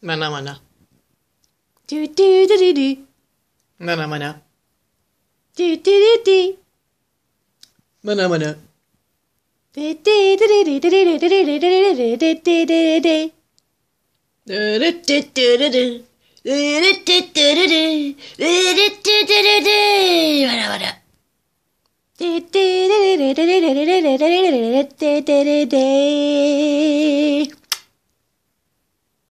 Mana mana. Do do do do do. Mana mana. Do do do do. Mana mana. Do do do do do do do do do do do do do do do do. Do do do do do do. Do do do do do.